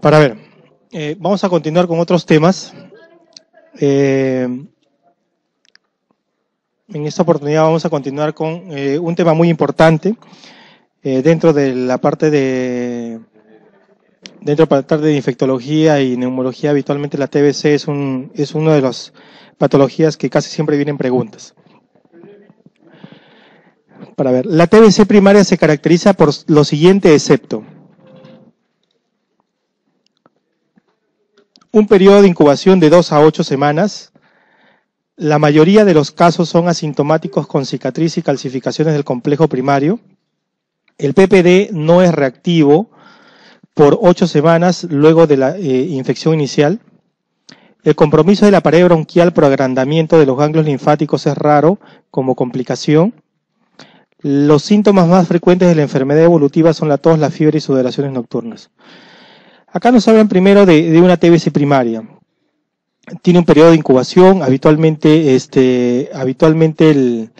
Para ver, eh, vamos a continuar con otros temas. Eh, en esta oportunidad vamos a continuar con eh, un tema muy importante dentro de la parte de dentro de la de infectología y neumología. Habitualmente la TBC es un es una de las patologías que casi siempre vienen preguntas. Para ver, la TBC primaria se caracteriza por lo siguiente, excepto un periodo de incubación de 2 a 8 semanas. La mayoría de los casos son asintomáticos con cicatriz y calcificaciones del complejo primario. El PPD no es reactivo por 8 semanas luego de la eh, infección inicial. El compromiso de la pared bronquial por agrandamiento de los ganglios linfáticos es raro como complicación. Los síntomas más frecuentes de la enfermedad evolutiva son la tos, la fiebre y sudoraciones nocturnas. Acá nos hablan primero de, de una TBC primaria. Tiene un periodo de incubación, habitualmente, este, habitualmente el,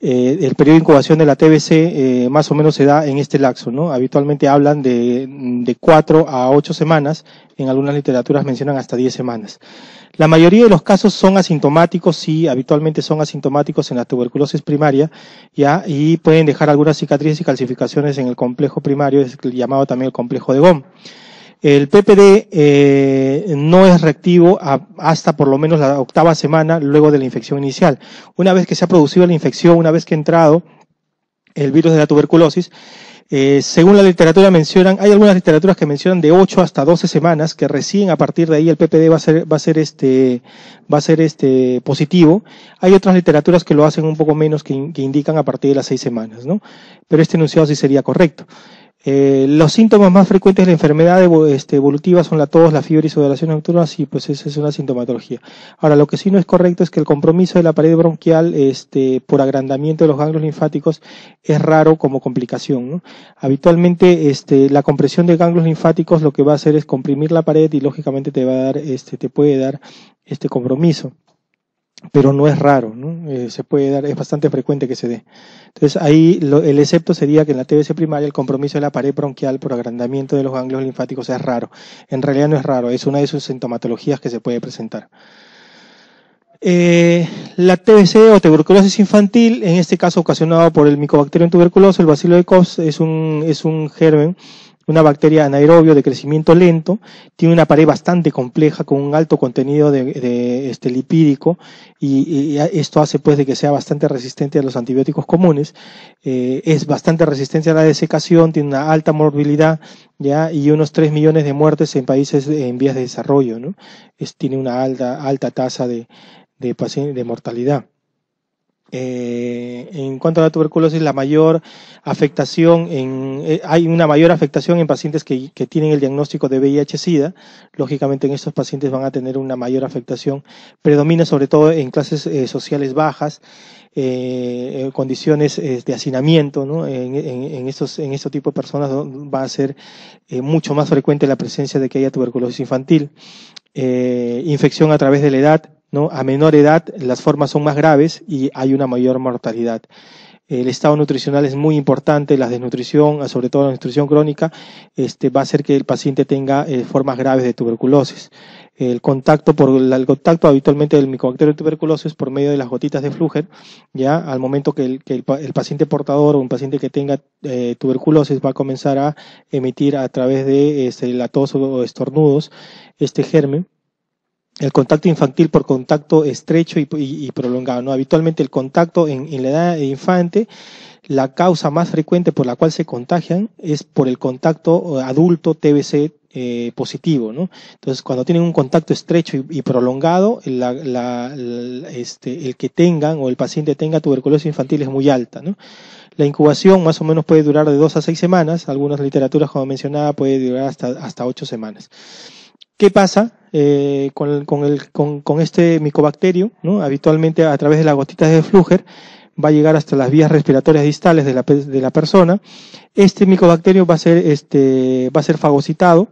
eh, el periodo de incubación de la TBC eh, más o menos se da en este laxo, ¿no? Habitualmente hablan de, de 4 a ocho semanas, en algunas literaturas mencionan hasta diez semanas. La mayoría de los casos son asintomáticos, sí, habitualmente son asintomáticos en la tuberculosis primaria, y pueden dejar algunas cicatrices y calcificaciones en el complejo primario, es llamado también el complejo de GOM. El PPD eh, no es reactivo hasta por lo menos la octava semana luego de la infección inicial. Una vez que se ha producido la infección, una vez que ha entrado el virus de la tuberculosis, eh, según la literatura mencionan, hay algunas literaturas que mencionan de 8 hasta 12 semanas, que recién a partir de ahí el PPD va a ser, va a ser este, va a ser este positivo. Hay otras literaturas que lo hacen un poco menos, que, indican a partir de las 6 semanas, ¿no? Pero este enunciado sí sería correcto. Eh, los síntomas más frecuentes de la enfermedad este, evolutiva son la tos, la fiebre y sudoración nocturna, y pues esa es una sintomatología. Ahora, lo que sí no es correcto es que el compromiso de la pared bronquial este, por agrandamiento de los ganglios linfáticos es raro como complicación. Habitualmente este, la compresión de ganglios linfáticos lo que va a hacer es comprimir la pared y lógicamente te va a dar, este, te puede dar este compromiso pero no es raro, ¿no? Eh, se puede dar, es bastante frecuente que se dé. Entonces ahí el excepto sería que en la TBC primaria el compromiso de la pared bronquial por agrandamiento de los ganglios linfáticos es raro. En realidad no es raro, es una de sus sintomatologías que se puede presentar. Eh, la TBC o tuberculosis infantil, en este caso ocasionado por el en tuberculosis, el bacilo de Koch es un, es un germen una bacteria anaerobio de crecimiento lento, tiene una pared bastante compleja con un alto contenido de, este lipídico y, esto hace pues de que sea bastante resistente a los antibióticos comunes, eh, es bastante resistente a la desecación, tiene una alta morbilidad ya y unos 3 millones de muertes en países en vías de desarrollo, ¿no? tiene una alta alta tasa de, de, de mortalidad. Eh, en cuanto a la tuberculosis, la mayor afectación en, eh, hay una mayor afectación en pacientes que, tienen el diagnóstico de VIH-Sida. Lógicamente, en estos pacientes van a tener una mayor afectación. Predomina sobre todo en clases eh, sociales bajas, condiciones de hacinamiento. ¿no? En, en, estos, en este tipo de personas va a ser mucho más frecuente la presencia de que haya tuberculosis infantil. infección a través de la edad, ¿no? A menor edad las formas son más graves y hay una mayor mortalidad. El estado nutricional es muy importante, la desnutrición, sobre todo la desnutrición crónica, este, va a hacer que el paciente tenga eh, formas graves de tuberculosis. El contacto, por, el contacto habitualmente del micobacterio de tuberculosis por medio de las gotitas de Fluger, ya al momento que el, paciente portador o un paciente que tenga eh, tuberculosis va a comenzar a emitir a través de este, la tos o estornudos este germen el contacto infantil por contacto estrecho y, prolongado. ¿no? Habitualmente el contacto en, la edad de infante, la causa más frecuente por la cual se contagian es por el contacto eh, adulto TBC eh, positivo. ¿no? Entonces, cuando tienen un contacto estrecho y, prolongado, la, este, el que tengan o el paciente tenga tuberculosis infantil es muy alta. ¿no? La incubación más o menos puede durar de dos a seis semanas, algunas literaturas, como mencionaba, puede durar hasta, hasta ocho semanas. ¿Qué pasa? eh, con, con, el, con, este micobacterio, habitualmente a través de las gotitas de Fluger, va a llegar hasta las vías respiratorias distales de la, de la persona. Este micobacterio va a ser, este, va a ser fagocitado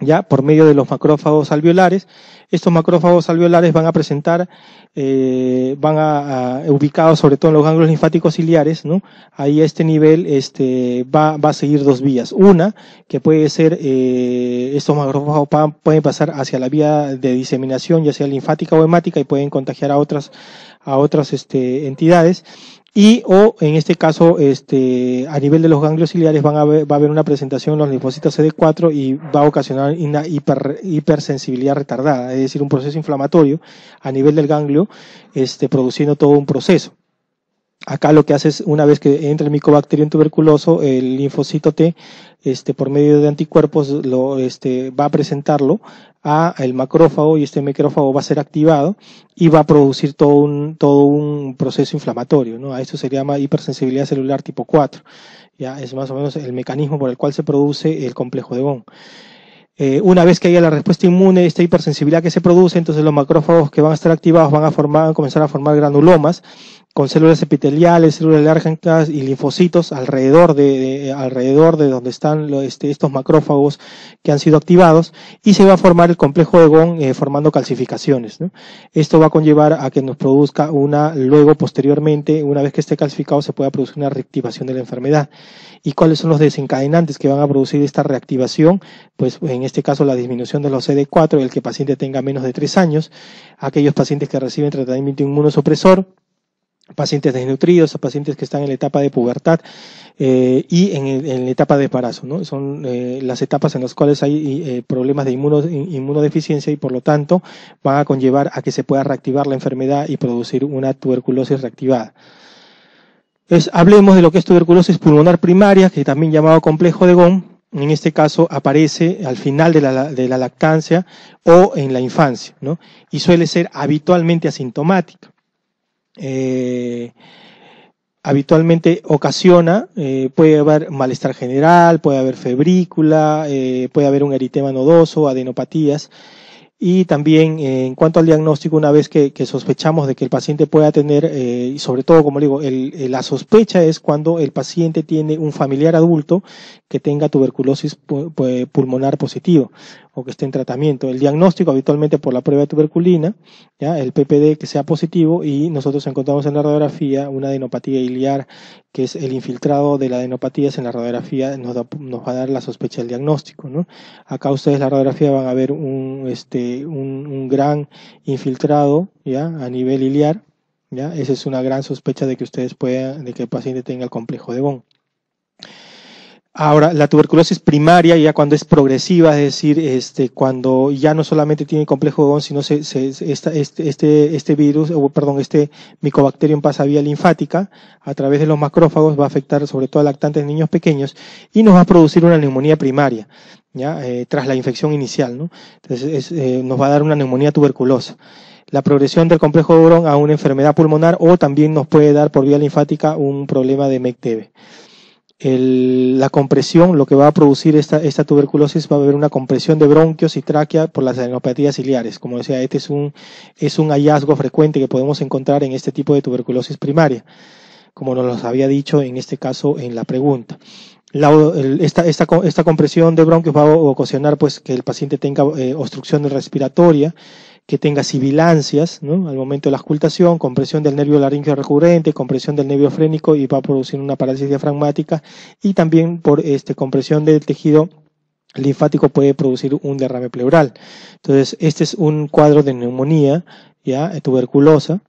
ya por medio de los macrófagos alveolares. Estos macrófagos alveolares van a presentar, eh, van a, ubicados sobre todo en los ganglios linfáticos ciliares, ¿no? Ahí a este nivel este, va, va a seguir dos vías. Una, que puede ser, eh, estos macrófagos pueden pasar hacia la vía de diseminación, ya sea linfática o hemática, y pueden contagiar a otras, a otras este, entidades y o en este caso este a nivel de los ganglios ciliares van a va a haber una presentación en los linfocitos CD4 y va a ocasionar una hipersensibilidad retardada, es decir, un proceso inflamatorio a nivel del ganglio este produciendo todo un proceso. Acá lo que hace es, una vez que entra el en tuberculoso, el linfocito T este, por medio de anticuerpos lo, este, va a presentarlo a el macrófago y este macrófago va a ser activado y va a producir todo un, todo un proceso inflamatorio. ¿no? A esto se llama hipersensibilidad celular tipo 4. Ya es más o menos el mecanismo por el cual se produce el complejo de Bond. Eh, una vez que haya la respuesta inmune, esta hipersensibilidad que se produce, entonces los macrófagos que van a estar activados van a formar, a comenzar a formar granulomas con células epiteliales, células alérgicas y linfocitos alrededor de, alrededor de donde están este, estos macrófagos que han sido activados y se va a formar el complejo de GON eh, formando calcificaciones. Esto va a conllevar a que nos produzca una, luego posteriormente, una vez que esté calcificado, se pueda producir una reactivación de la enfermedad. ¿Y cuáles son los desencadenantes que van a producir esta reactivación? Pues en este caso la disminución de los CD4, el que el paciente tenga menos de tres años, aquellos pacientes que reciben tratamiento inmunosupresor, pacientes desnutridos, pacientes que están en la etapa de pubertad eh, y en, la etapa de embarazo. ¿no? Son eh, las etapas en las cuales hay eh, problemas de inmunodeficiencia y por lo tanto van a conllevar a que se pueda reactivar la enfermedad y producir una tuberculosis reactivada. hablemos de lo que es tuberculosis pulmonar primaria, que también llamado complejo de GOM. En este caso aparece al final de la, de la lactancia o en la infancia, ¿no? Y suele ser habitualmente asintomática. Eh, habitualmente ocasiona, eh, puede haber malestar general, puede haber febrícula, eh, puede haber un eritema nodoso, adenopatías. Y también en cuanto al diagnóstico, una vez que, sospechamos de que el paciente pueda tener, y sobre todo, como digo, la sospecha es cuando el paciente tiene un familiar adulto que tenga tuberculosis pulmonar positivo o que esté en tratamiento. El diagnóstico habitualmente por la prueba de tuberculina, ¿ya? el PPD que sea positivo y nosotros encontramos en la radiografía una adenopatía iliar, que es el infiltrado de la adenopatía en la radiografía, nos, va a dar la sospecha del diagnóstico. ¿no? Acá ustedes la radiografía van a ver un, este, un, un gran infiltrado ¿ya? a nivel iliar. ¿ya? Esa es una gran sospecha de que ustedes puedan, de que el paciente tenga el complejo de Bon Ahora, la tuberculosis primaria, ya cuando es progresiva, es decir, este, cuando ya no solamente tiene complejo de sino se, se, esta, este, este, este, virus, o, perdón, este micobacterium pasa vía linfática, a través de los macrófagos, va a afectar sobre todo a lactantes niños pequeños y nos va a producir una neumonía primaria, ya, eh, tras la infección inicial, ¿no? Entonces, eh, nos va a dar una neumonía tuberculosa la progresión del complejo de a una enfermedad pulmonar o también nos puede dar por vía linfática un problema de MECTV la compresión, lo que va a producir esta, tuberculosis, va a haber una compresión de bronquios y tráquea por las adenopatías ciliares. Como decía, este es un, es un hallazgo frecuente que podemos encontrar en este tipo de tuberculosis primaria, como nos lo había dicho en este caso en la pregunta. esta, compresión de bronquios va a ocasionar pues, que el paciente tenga eh, obstrucción respiratoria, que tenga sibilancias al momento de la auscultación, compresión del nervio laringeo recurrente, compresión del nervio frénico y va a producir una parálisis diafragmática y también por este, compresión del tejido linfático puede producir un derrame pleural. Entonces, este es un cuadro de neumonía, ya, eh, tuberculosa,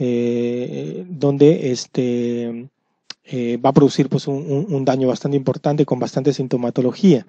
eh, donde este, eh, va a producir pues, un, daño bastante importante con bastante sintomatología.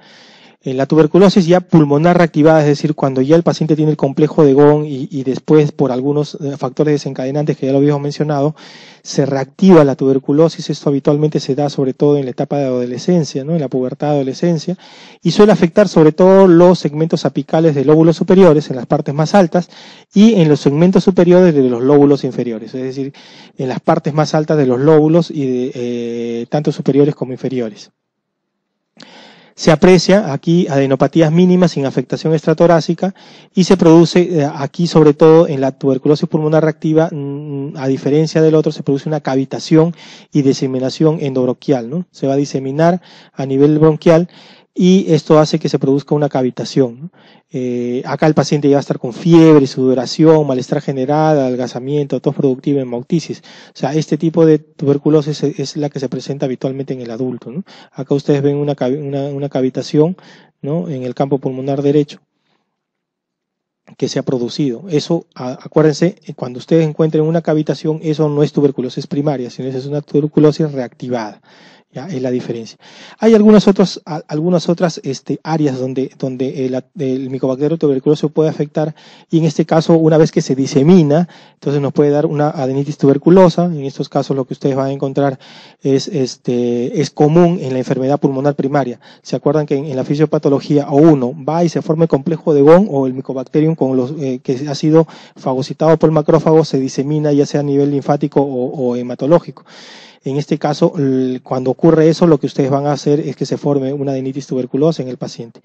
En eh, la tuberculosis ya pulmonar reactivada, es decir, cuando ya el paciente tiene el complejo de gon y, después por algunos eh, factores desencadenantes que ya lo habíamos mencionado, se reactiva la tuberculosis. Esto habitualmente se da sobre todo en la etapa de adolescencia, ¿no? en la pubertad adolescencia, y suele afectar sobre todo los segmentos apicales de lóbulos superiores, en las partes más altas, y en los segmentos superiores de los lóbulos inferiores, es decir, en las partes más altas de los lóbulos y eh, tanto superiores como inferiores. Se aprecia aquí adenopatías mínimas sin afectación extratorácica y se produce eh, aquí sobre todo en la tuberculosis pulmonar reactiva, mm, mm, a diferencia del otro, se produce una cavitación y diseminación endobronquial, ¿no? Se va a diseminar a nivel bronquial y esto hace que se produzca una cavitación. Eh, acá el paciente ya va a estar con fiebre, sudoración, malestar general, adelgazamiento, tos productiva, hemoptisis. O sea, este tipo de tuberculosis es, la que se presenta habitualmente en el adulto. Acá ustedes ven una, cavitación en el campo pulmonar derecho que se ha producido. Eso, acuérdense, eh, cuando ustedes encuentren una cavitación, eso no es tuberculosis primaria, sino que es una tuberculosis reactivada. ¿ya? Es la diferencia. Hay algunas otras, algunas otras este, áreas donde, donde el, el micobacterio tuberculoso puede afectar y en este caso, una vez que se disemina, entonces nos puede dar una adenitis tuberculosa. En estos casos lo que ustedes van a encontrar es, este, es común en la enfermedad pulmonar primaria. ¿Se acuerdan que en, la fisiopatología O1 va y se forma el complejo de Bon o el micobacterium con los, eh, que ha sido fagocitado por el macrófago, se disemina ya sea a nivel linfático o hematológico. En este caso, cuando ocurre eso, lo que ustedes van a hacer es que se forme una adenitis tuberculosa en el paciente.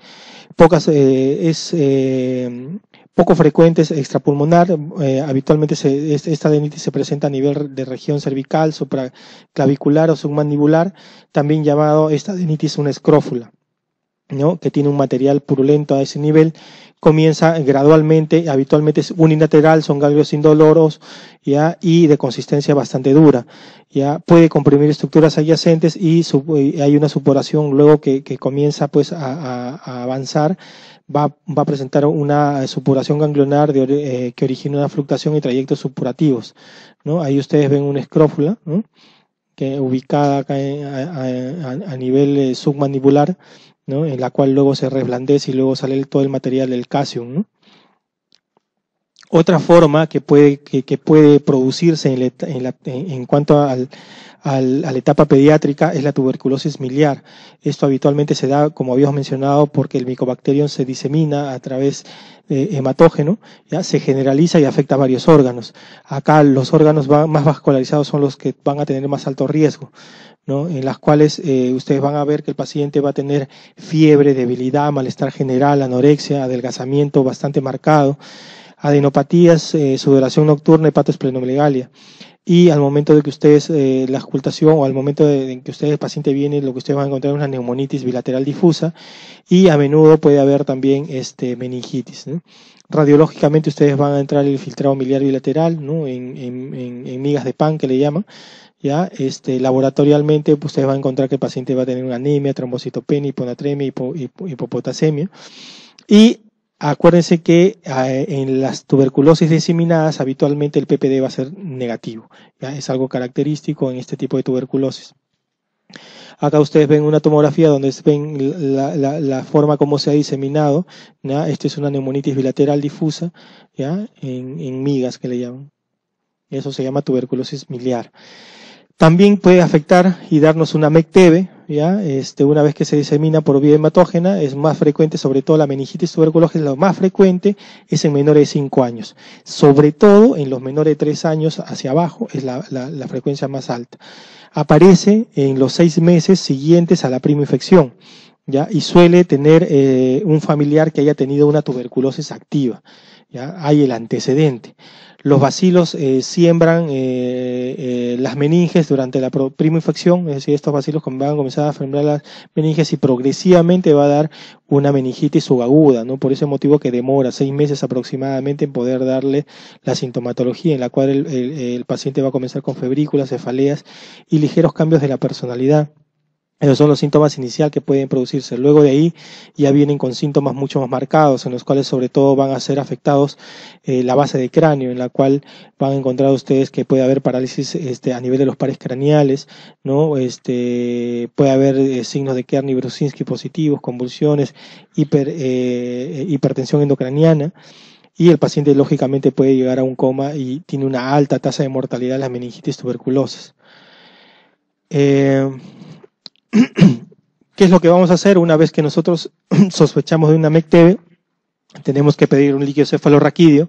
Eh, eh, poco frecuente es extrapulmonar. Eh, habitualmente esta adenitis se presenta a nivel de región cervical, supraclavicular o submandibular, también llamado esta adenitis una escrófula. ¿no? que tiene un material purulento a ese nivel comienza gradualmente, habitualmente es unilateral, son ganglios indoloros, ¿ya? Y de consistencia bastante dura, ¿ya? Puede comprimir estructuras adyacentes y, hay una supuración luego que, comienza pues a, avanzar, va, a presentar una supuración ganglionar eh, que origina una fluctuación y trayectos supurativos, ¿no? Ahí ustedes ven una escrófula, que ubicada a nivel eh, submandibular, ¿no? En la cual luego se reblandece y luego sale todo el material del casium, ¿no? Otra forma que puede, que, puede producirse en, en, la, en cuanto al, a la etapa pediátrica es la tuberculosis miliar. Esto habitualmente se da, como habíamos mencionado, porque el micobacterium se disemina a través de hematógeno, ya se generaliza y afecta a varios órganos. Acá los órganos más vascularizados son los que van a tener más alto riesgo. ¿no? en las cuales eh, ustedes van a ver que el paciente va a tener fiebre, debilidad, malestar general, anorexia, adelgazamiento bastante marcado, adenopatías, eh, sudoración nocturna, hepatosplenomegalia. Y al momento de que ustedes, eh, la ocultación o al momento de, que ustedes, el paciente viene, lo que ustedes van a encontrar es una neumonitis bilateral difusa y a menudo puede haber también este, meningitis. Radiológicamente ustedes van a entrar el filtrado miliar bilateral ¿no? en, en, en, migas de pan que le llaman. ¿ya? Este, laboratorialmente pues, ustedes van a encontrar que el paciente va a tener una anemia, trombocitopenia, hiponatremia, hipopotasemia. Y Acuérdense que ah, en las tuberculosis diseminadas habitualmente el PPD va a ser negativo. Es algo característico en este tipo de tuberculosis. Acá ustedes ven una tomografía donde ven la, forma como se ha diseminado. Esta es una neumonitis bilateral difusa ¿ya? En, migas que le llaman. Eso se llama tuberculosis miliar. También puede afectar y darnos una MECTV, ¿ya? Este, una vez que se disemina por vía hematógena, es más frecuente, sobre todo la meningitis es lo más frecuente es en menores de 5 años. Sobre todo en los menores de 3 años hacia abajo es la, frecuencia más alta. Aparece en los 6 meses siguientes a la prima infección. ¿Ya? y suele tener eh, un familiar que haya tenido una tuberculosis activa. ¿ya? Hay el antecedente. Los bacilos eh, siembran eh, eh, las meninges durante la infección, es decir, estos bacilos van a comenzar a sembrar las meninges y progresivamente va a dar una meningitis subaguda, ¿no? Por ese motivo que demora seis meses aproximadamente en poder darle la sintomatología en la cual el paciente va a comenzar con febrículas, cefaleas y ligeros cambios de la personalidad. Esos son los síntomas inicial que pueden producirse. Luego de ahí ya vienen con síntomas mucho más marcados, en los cuales sobre todo van a ser afectados eh, la base de cráneo, en la cual van a encontrar ustedes que puede haber parálisis este, a nivel de los pares craneales, ¿no? Este, puede haber eh, signos de Kearney Brusinski positivos, convulsiones, eh, hipertensión endocraniana y el paciente lógicamente puede llegar a un coma y tiene una alta tasa de mortalidad en las meningitis tuberculosas. Eh, ¿Qué es lo que vamos a hacer una vez que nosotros sospechamos de una Mecteve, Tenemos que pedir un líquido cefalorraquídeo.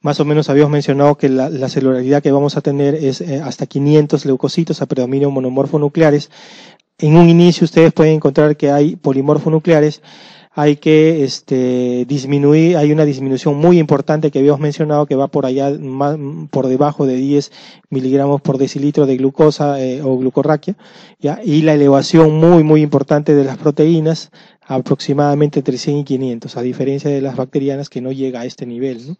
Más o menos habíamos mencionado que la, celularidad que vamos a tener es eh, hasta 500 leucocitos a predominio monomorfo nucleares. En un inicio ustedes pueden encontrar que hay polimorfonucleares hay que este, disminuir, hay una disminución muy importante que habíamos mencionado que va por allá, por debajo de 10 miligramos por decilitro de glucosa eh, o glucorraquia, y la elevación muy, muy importante de las proteínas, aproximadamente 300 y 500, a diferencia de las bacterianas que no llega a este nivel.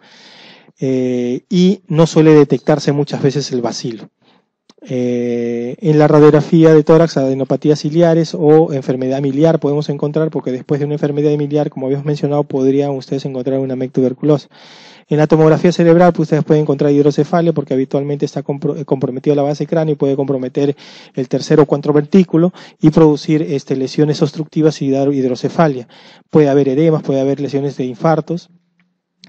Eh, y no suele detectarse muchas veces el bacilo. Eh, en la radiografía de tórax, adenopatías ciliares o enfermedad miliar podemos encontrar, porque después de una enfermedad miliar, como habíamos mencionado, podrían ustedes encontrar una MEC En la tomografía cerebral, pues ustedes pueden encontrar hidrocefalia porque habitualmente está eh, comprometido la base cráneo y puede comprometer el tercer o cuarto vertículo y producir este, lesiones obstructivas y hidrocefalia. Puede haber edemas, puede haber lesiones de infartos.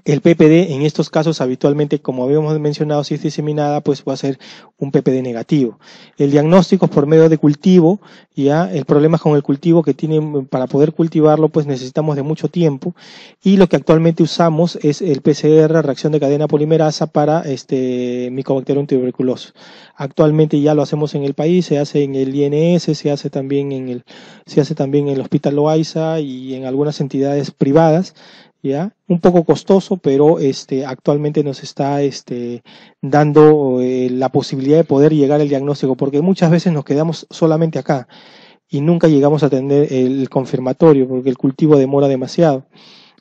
El PPD en estos casos habitualmente, como habíamos mencionado, si es diseminada, pues va a ser un PPD negativo. El diagnóstico es por medio de cultivo, ya el problema es con el cultivo que tiene, para poder cultivarlo, pues necesitamos de mucho tiempo y lo que actualmente usamos es el PCR, reacción de cadena polimerasa para este Mycobacterium tuberculosis. Actualmente ya lo hacemos en el país, se hace en el INS, se hace también en el, se hace también en el Hospital Loaiza y en algunas entidades privadas un poco costoso, pero este, actualmente nos está este, dando eh, la posibilidad de poder llegar al diagnóstico, porque muchas veces nos quedamos solamente acá y nunca llegamos a tener el confirmatorio, porque el cultivo demora demasiado.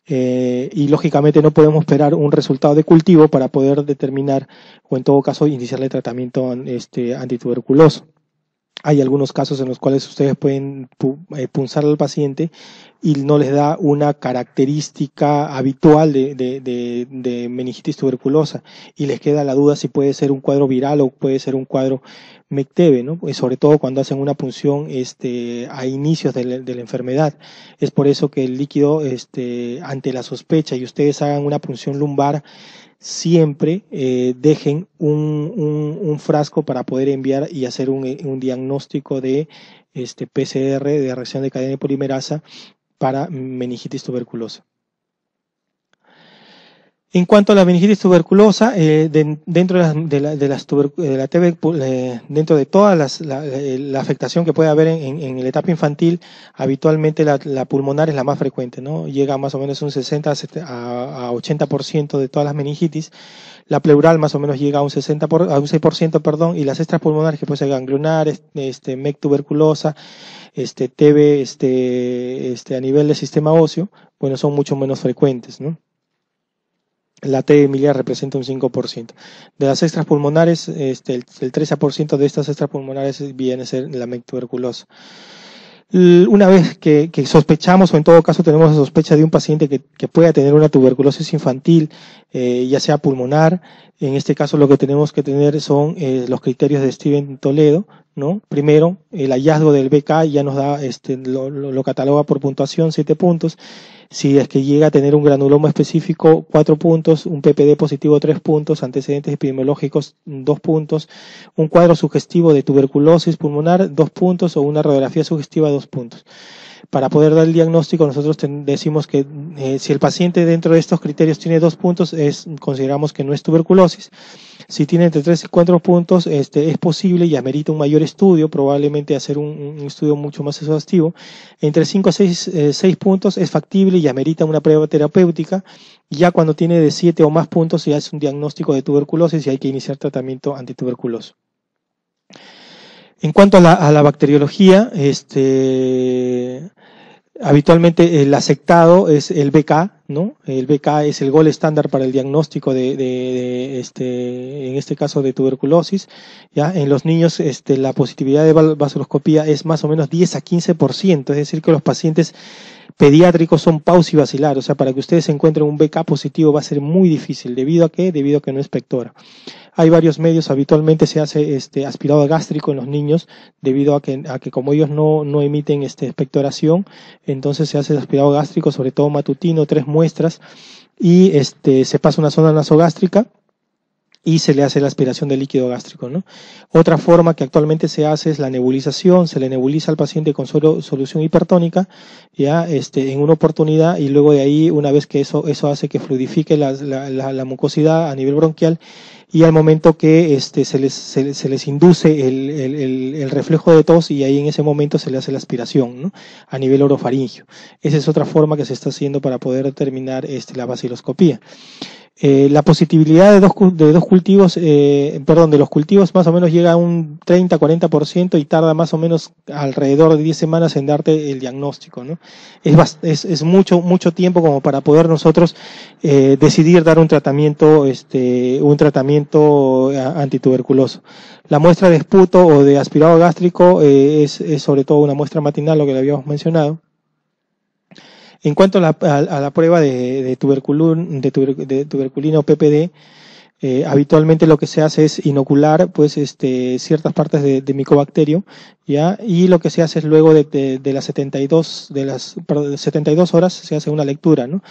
Eh, y lógicamente no podemos esperar un resultado de cultivo para poder determinar o en todo caso iniciarle tratamiento este, antituberculoso. Hay algunos casos en los cuales ustedes pueden eh, punzar al paciente y no les da una característica habitual de, de, meningitis tuberculosa y les queda la duda si puede ser un cuadro viral o puede ser un cuadro MECTEVE, ¿no? sobre todo cuando hacen una punción este, a inicios de la, enfermedad. Es por eso que el líquido, este, ante la sospecha y ustedes hagan una punción lumbar, siempre eh, dejen un, un, un, frasco para poder enviar y hacer un, un diagnóstico de este PCR de reacción de cadena de polimerasa para meningitis tuberculosa. En cuanto a la meningitis tuberculosa, eh, dentro de, las, de la, de las de la pues, eh, dentro de toda la, eh, la, afectación que puede haber en, en, la etapa infantil, habitualmente la, pulmonar es la más frecuente, ¿no? Llega más o menos un 60 a, 80% de todas las meningitis. La pleural más o menos llega a un 60 un 6%, perdón, y las extras pulmonares que puede ser ganglionar, este, MEC tuberculosa, este, TB, este, este, a nivel del sistema óseo, bueno, son mucho menos frecuentes, ¿no? la T. emilia representa un 5%. De las extras pulmonares, este, el, 13% de estas extras pulmonares viene a ser la tuberculosa. Una vez que, sospechamos o en todo caso tenemos la sospecha de un paciente que, pueda tener una tuberculosis infantil, eh, ya sea pulmonar, en este caso lo que tenemos que tener son eh, los criterios de Steven Toledo, ¿no? Primero, el hallazgo del BK ya nos da, este, lo, lo cataloga por puntuación, 7 puntos, si es que llega a tener un granuloma específico, cuatro puntos, un PPD positivo, tres puntos, antecedentes epidemiológicos, dos puntos, un cuadro sugestivo de tuberculosis pulmonar, dos puntos o una radiografía sugestiva, dos puntos. Para poder dar el diagnóstico, nosotros decimos que eh, si el paciente dentro de estos criterios tiene dos puntos, consideramos que no es tuberculosis. Si tiene entre tres y cuatro puntos, este, es posible y amerita un mayor estudio, probablemente hacer un, estudio mucho más exhaustivo. Entre cinco a seis, eh, seis puntos es factible y amerita una prueba terapéutica. Ya cuando tiene de siete o más puntos, ya es un diagnóstico de tuberculosis y hay que iniciar tratamiento antituberculoso. En cuanto a la, bacteriología, este, habitualmente el aceptado es el BK, ¿no? El BK es el gol estándar para el diagnóstico de, este, en este caso de tuberculosis. Ya en los niños, este, la positividad de vasoloscopía es más o menos 10 a 15%, es decir, que los pacientes pediátricos son pausivacilar, o sea, para que ustedes encuentren un BK positivo va a ser muy difícil, debido a qué? debido a que no es pectora. Hay varios medios, habitualmente se hace este aspirado gástrico en los niños debido a que, a que como ellos no, no emiten este, expectoración, entonces se hace el aspirado gástrico, sobre todo matutino, tres muestras, y este, se pasa una zona nasogástrica y se le hace la aspiración del líquido gástrico. ¿no? Otra forma que actualmente se hace es la nebulización, se le nebuliza al paciente con solo solución hipertónica ya este, en una oportunidad y luego de ahí, una vez que eso, eso hace que fluidifique la, la, mucosidad a nivel bronquial y al momento que este, se, les, se, les induce el, el, el, reflejo de tos y ahí en ese momento se le hace la aspiración ¿no? a nivel orofaringio. Esa es otra forma que se está haciendo para poder determinar este, la vaciloscopía. Eh, la positividad de dos, cultivos, eh, perdón, de los cultivos más o menos llega a un 30-40% y tarda más o menos alrededor de 10 semanas en darte el diagnóstico. ¿no? Es, mucho, mucho tiempo como para poder nosotros eh, decidir dar un tratamiento, este, un tratamiento antituberculoso. La muestra de esputo o de aspirado gástrico es, es sobre todo una muestra matinal, lo que le habíamos mencionado en cuanto a la, prueba de, tuberculina o PPD, habitualmente lo que se hace es inocular pues este ciertas partes de, de micobacterio ya y lo que se hace es luego de, las 72 horas se hace una lectura no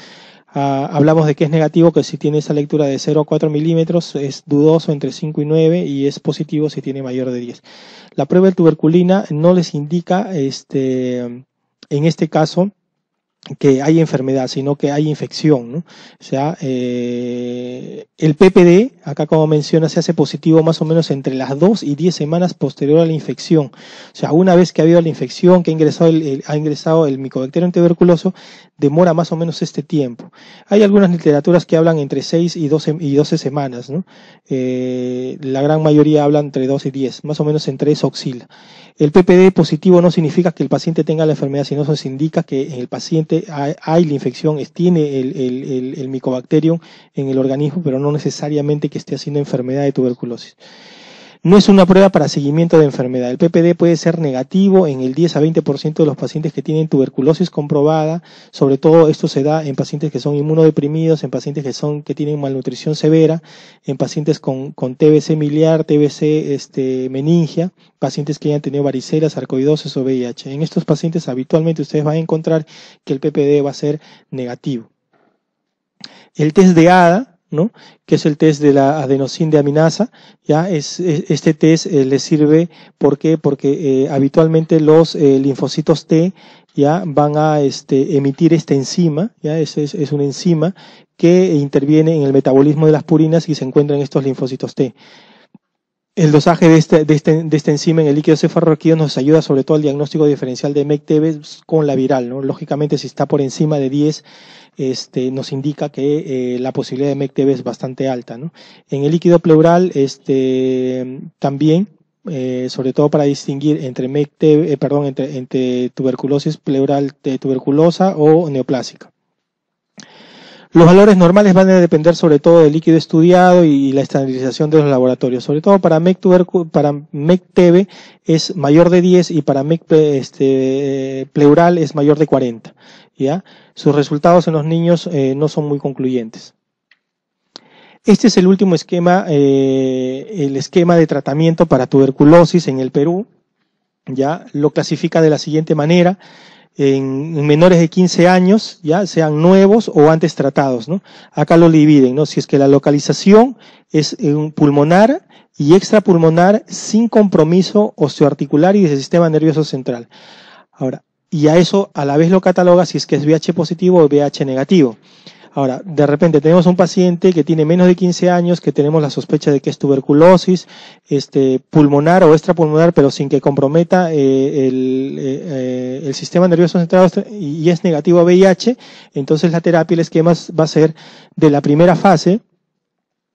ah, hablamos de que es negativo que si tiene esa lectura de 0 a 4 milímetros es dudoso entre 5 y 9 y es positivo si tiene mayor de 10 la prueba de tuberculina no les indica este en este caso que hay enfermedad, sino que hay infección. O sea, eh, el PPD, acá como menciona, se hace positivo más o menos entre las 2 y 10 semanas posterior a la infección. O sea, una vez que ha habido la infección, que ha ingresado el, ha ingresado el tuberculoso, demora más o menos este tiempo. Hay algunas literaturas que hablan entre 6 y 12, y semanas. Eh, la gran mayoría hablan entre 2 y 10, más o menos entre eso oscila. El PPD positivo no significa que el paciente tenga la enfermedad, sino que se indica que en el paciente hay, la infección, tiene el, el, el en el organismo, pero no necesariamente que esté haciendo enfermedad de tuberculosis. No es una prueba para seguimiento de enfermedad. El PPD puede ser negativo en el 10 a 20% de los pacientes que tienen tuberculosis comprobada. Sobre todo esto se da en pacientes que son inmunodeprimidos, en pacientes que son que tienen malnutrición severa, en pacientes con, con TBC miliar, TBC este, meningia, pacientes que hayan tenido varicela, sarcoidosis o VIH. En estos pacientes habitualmente ustedes van a encontrar que el PPD va a ser negativo. El test de ADA que es el test de la adenosín de aminasa. ¿ya? este test eh, le sirve porque eh, habitualmente los eh, linfocitos T ya van a este, emitir esta enzima, ya es, es, una enzima que interviene en el metabolismo de las purinas y se encuentran estos linfocitos T. El dosaje de este, de, este, de este enzima en el líquido cefalorraquídeo nos ayuda sobre todo al diagnóstico diferencial de MECTB con la viral. ¿no? Lógicamente, si está por encima de 10, este, nos indica que eh, la posibilidad de MECTB es bastante alta. ¿no? En el líquido pleural, este, también, eh, sobre todo para distinguir entre, MECTB, eh, perdón, entre, entre tuberculosis pleural tuberculosa o neoplásica. Los valores normales van a depender sobre todo del líquido estudiado y la estandarización de los laboratorios. Sobre todo para MEC, para es mayor de 10 y para MEC este, pleural es mayor de 40. ¿ya? Sus resultados en los niños eh, no son muy concluyentes. Este es el último esquema, eh, el esquema de tratamiento para tuberculosis en el Perú. Ya lo clasifica de la siguiente manera en menores de 15 años, ya sean nuevos o antes tratados, ¿no? Acá lo dividen, ¿no? Si es que la localización es pulmonar y extrapulmonar sin compromiso osteoarticular y del sistema nervioso central. Ahora, y a eso a la vez lo cataloga si es que es VH positivo o VH negativo. Ahora, de repente tenemos un paciente que tiene menos de 15 años, que tenemos la sospecha de que es tuberculosis este, pulmonar o extrapulmonar, pero sin que comprometa eh, el, eh, eh, el, sistema nervioso central y es negativo a VIH, entonces la terapia, el esquema va a ser de la primera fase,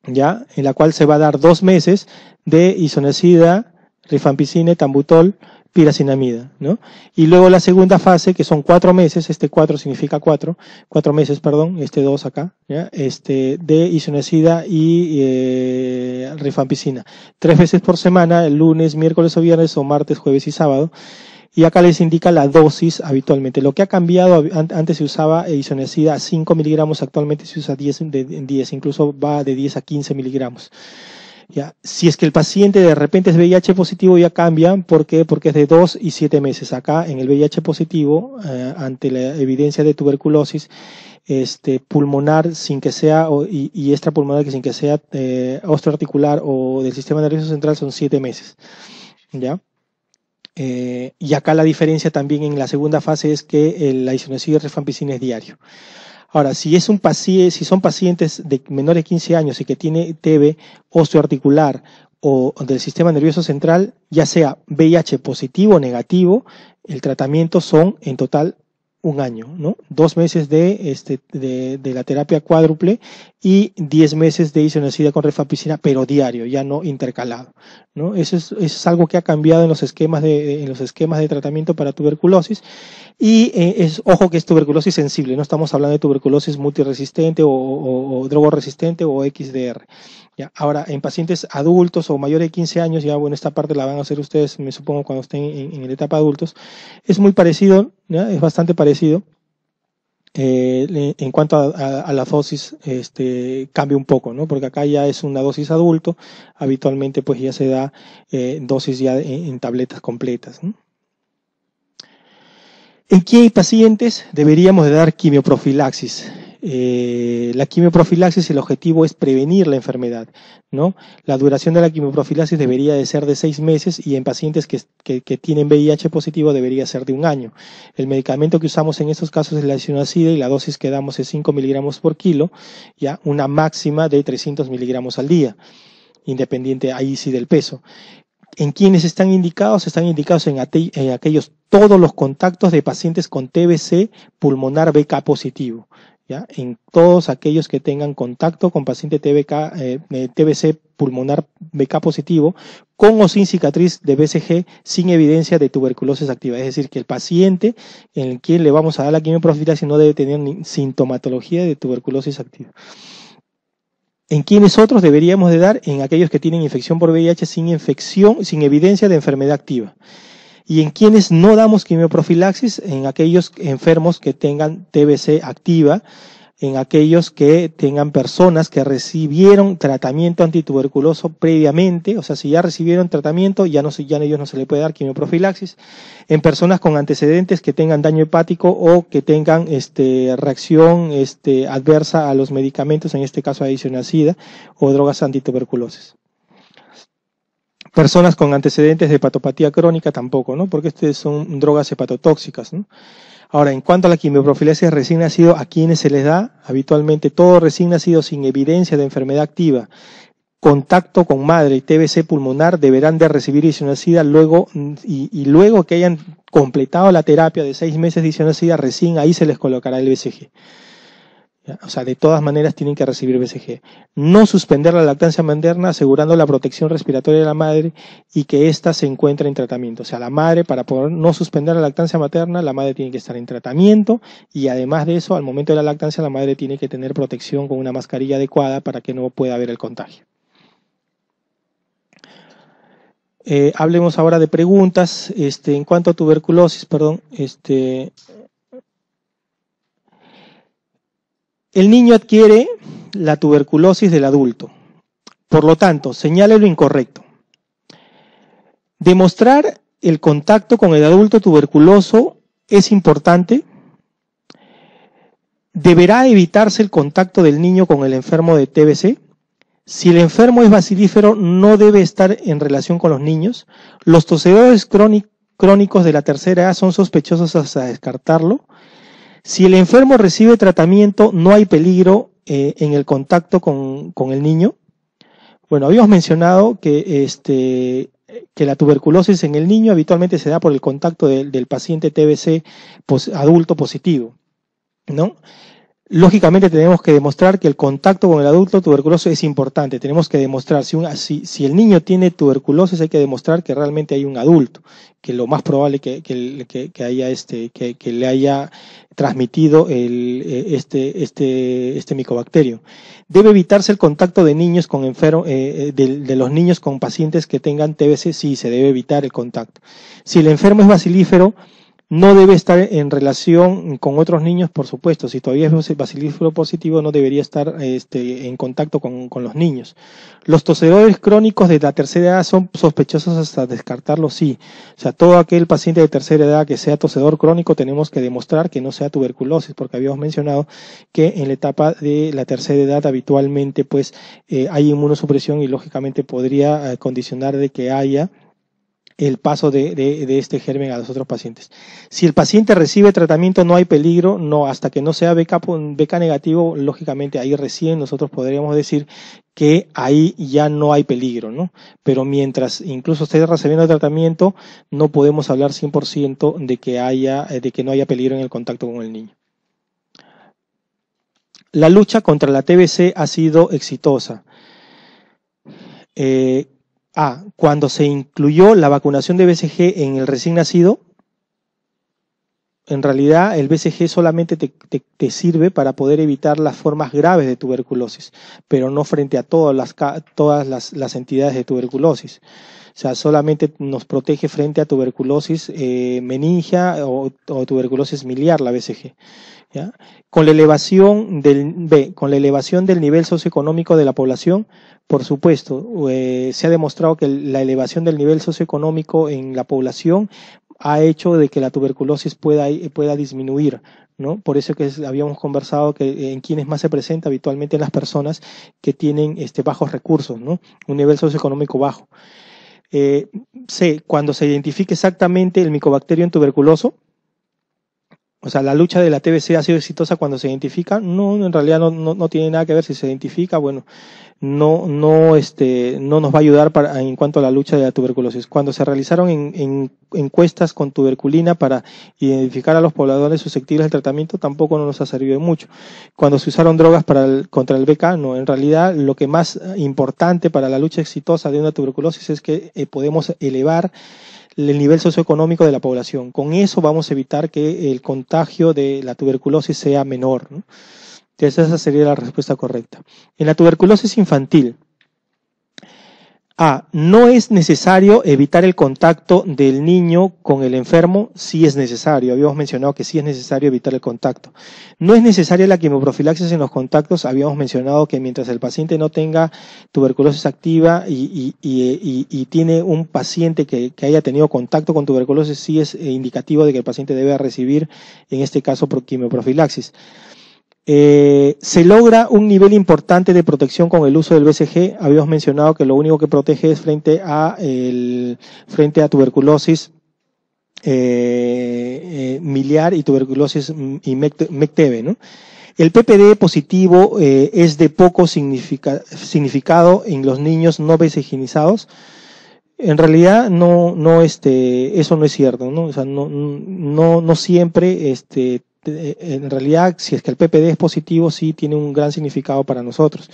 ya, en la cual se va a dar dos meses de isonecida, rifampicina, tambutol, piracinamida, ¿no? Y luego la segunda fase, que son cuatro meses, este cuatro significa cuatro, cuatro meses, perdón, este dos acá, este de isonecida y eh, rifampicina. Tres veces por semana, lunes, miércoles o viernes, o martes, jueves y sábado. Y acá les indica la dosis habitualmente. Lo que ha cambiado, antes se usaba eh, isonecida a 5 miligramos, actualmente se usa 10, de, incluso va de 10 a 15 miligramos. Si es que el paciente de repente es VIH positivo, ya cambia. ¿Por qué? Porque es de 2 y 7 meses. Acá, en el VIH positivo, eh, ante la evidencia de tuberculosis este, pulmonar sin que sea, y, extra pulmonar que sin que sea eh, osteoarticular o del sistema nervioso central, son 7 meses. Eh, y acá la diferencia también en la segunda fase es que el, la isoniazid rifampicina es diario. Ahora, si, es un paciente, si son pacientes de menores de 15 años y que tiene TB osteoarticular o del sistema nervioso central, ya sea VIH positivo o negativo, el tratamiento son en total un año, ¿no? Dos meses de, este, de, de la terapia cuádruple y diez meses de isoniazida con refapicina, pero diario, ya no intercalado, ¿no? Eso es, es algo que ha cambiado en los esquemas de, en los esquemas de tratamiento para tuberculosis y eh, es, ojo que es tuberculosis sensible, no estamos hablando de tuberculosis multiresistente o, o, o drogo resistente o XDR ahora, en pacientes adultos o mayores de 15 años, ya bueno, esta parte la van a hacer ustedes, me supongo, cuando estén en, la etapa adultos, es muy parecido, es bastante parecido. Eh, en cuanto a, la dosis, este, cambia un poco, ¿no? Porque acá ya es una dosis adulto, habitualmente pues ya se da eh, dosis ya en, tabletas completas. ¿En qué pacientes deberíamos de dar quimioprofilaxis? Eh, la quimioprofilaxis, el objetivo es prevenir la enfermedad, ¿no? La duración de la quimioprofilaxis debería de ser de seis meses y en pacientes que, que, tienen VIH positivo debería ser de un año. El medicamento que usamos en estos casos es la ácida y la dosis que damos es 5 miligramos por kilo, ya una máxima de 300 miligramos al día, independiente ahí sí del peso. ¿En quiénes están indicados? Están indicados en, en, aquellos todos los contactos de pacientes con TBC pulmonar BK positivo en todos aquellos que tengan contacto con paciente TBC eh, eh, pulmonar BK positivo, con o sin cicatriz de BCG, sin evidencia de tuberculosis activa. Es decir, que el paciente en quien le vamos a dar la quimioprofilaxis no debe tener sintomatología de tuberculosis activa. ¿En quiénes otros deberíamos de dar? En aquellos que tienen infección por VIH sin infección, sin evidencia de enfermedad activa y en quienes no damos quimioprofilaxis, en aquellos enfermos que tengan TBC activa, en aquellos que tengan personas que recibieron tratamiento antituberculoso previamente, o sea, si ya recibieron tratamiento, ya no ya a ellos no se le puede dar quimioprofilaxis, en personas con antecedentes que tengan daño hepático o que tengan este reacción este adversa a los medicamentos, en este caso adicional SIDA o drogas antituberculosis. Personas con antecedentes de hepatopatía crónica tampoco, ¿no? Porque estas son drogas hepatotóxicas, ¿no? Ahora, en cuanto a la quimioprofilaxis recién nacido, ¿a quienes se les da? Habitualmente todo recién nacido sin evidencia de enfermedad activa, contacto con madre y TBC pulmonar deberán de recibir isoniazida luego y, luego que hayan completado la terapia de seis meses de isoniazida, recién ahí se les colocará el BCG. O sea, de todas maneras tienen que recibir BCG. No suspender la lactancia materna asegurando la protección respiratoria de la madre y que ésta se encuentre en tratamiento. O sea, la madre, para poder no suspender la lactancia materna, la madre tiene que estar en tratamiento y además de eso, al momento de la lactancia, la madre tiene que tener protección con una mascarilla adecuada para que no pueda haber el contagio. Eh, hablemos ahora de preguntas. Este, en cuanto a tuberculosis, perdón, este, El niño adquiere la tuberculosis del adulto. Por lo tanto, señale lo incorrecto. Demostrar el contacto con el adulto tuberculoso es importante. Deberá evitarse el contacto del niño con el enfermo de TBC. Si el enfermo es bacilífero, no debe estar en relación con los niños. Los tosedores crónicos de la tercera edad son sospechosos hasta descartarlo. Si el enfermo recibe tratamiento, no hay peligro eh, en el contacto con, con, el niño. Bueno, habíamos mencionado que, este, que la tuberculosis en el niño habitualmente se da por el contacto del paciente TBC adulto positivo, ¿no? Lógicamente tenemos que demostrar que el contacto con el adulto tuberculoso es importante. Tenemos que demostrar, si, un, si, el niño tiene tuberculosis, hay que demostrar que realmente hay un adulto, que lo más probable que, que, que, haya este, que, le haya transmitido el, e, este, este, este micobacterio. Debe evitarse el contacto de niños con enfermo, eh, eh de, los niños con pacientes que tengan TBC, sí, se debe evitar el contacto. Si el enfermo es bacilífero, no debe estar en relación con otros niños, por supuesto. Si todavía es bacilífero positivo, no debería estar este, en contacto con, los niños. Los tosedores crónicos de la tercera edad son sospechosos hasta descartarlos, sí. O sea, todo aquel paciente de tercera edad que sea tosedor crónico, tenemos que demostrar que no sea tuberculosis, porque habíamos mencionado que en la etapa de la tercera edad habitualmente pues eh, hay inmunosupresión y lógicamente podría eh, condicionar de que haya el paso de, este germen a los otros pacientes. Si el paciente recibe tratamiento no hay peligro, no, hasta que no sea beca negativo, lógicamente ahí recién nosotros podríamos decir que ahí ya no hay peligro, ¿no? Pero mientras incluso esté recibiendo tratamiento, no podemos hablar 100% de que, haya, de que no haya peligro en el contacto con el niño. La lucha contra la TBC ha sido exitosa. Eh, a. Ah, cuando se incluyó la vacunación de BCG en el recién nacido, en realidad el BCG solamente te, sirve para poder evitar las formas graves de tuberculosis, pero no frente a todas las, todas las entidades de tuberculosis sea, solamente nos protege frente a tuberculosis eh, meningia o, tuberculosis miliar, la BCG. Con la elevación del con la elevación del nivel socioeconómico de la población, por supuesto, eh, se ha demostrado que la elevación del nivel socioeconómico en la población ha hecho de que la tuberculosis pueda, disminuir, ¿no? Por eso que habíamos conversado que eh, en quienes más se presenta habitualmente las personas que tienen este, bajos recursos, ¿no? Un nivel socioeconómico bajo eh, cuando se identifique exactamente el micobacterio en tuberculoso, o sea, la lucha de la TBC ha sido exitosa cuando se identifica. No, en realidad no, no, tiene nada que ver si se identifica. Bueno, no, no, este, no nos va a ayudar para, en cuanto a la lucha de la tuberculosis. Cuando se realizaron en, encuestas con tuberculina para identificar a los pobladores susceptibles al tratamiento, tampoco nos ha servido mucho. Cuando se usaron drogas para contra el BK, no. En realidad, lo que más importante para la lucha exitosa de una tuberculosis es que eh, podemos elevar el nivel socioeconómico de la población. Con eso vamos a evitar que el contagio de la tuberculosis sea menor. Entonces esa sería la respuesta correcta. En la tuberculosis infantil, a. No es necesario evitar el contacto del niño con el enfermo. Sí es necesario. Habíamos mencionado que sí es necesario evitar el contacto. No es necesaria la quimioprofilaxis en los contactos. Habíamos mencionado que mientras el paciente no tenga tuberculosis activa y, tiene un paciente que, que, haya tenido contacto con tuberculosis, sí es eh, indicativo de que el paciente debe recibir, en este caso, quimioprofilaxis. Eh, se logra un nivel importante de protección con el uso del BCG. Habíamos mencionado que lo único que protege es frente a, el, frente a tuberculosis eh, eh, miliar y tuberculosis mm, y MECTV, El PPD positivo es de poco significado en los niños no besiginizados. En realidad no, no este, eso no es cierto, ¿no? O sea, no, no, no siempre este, en realidad, si es que el PPD es positivo, sí tiene un gran significado para nosotros.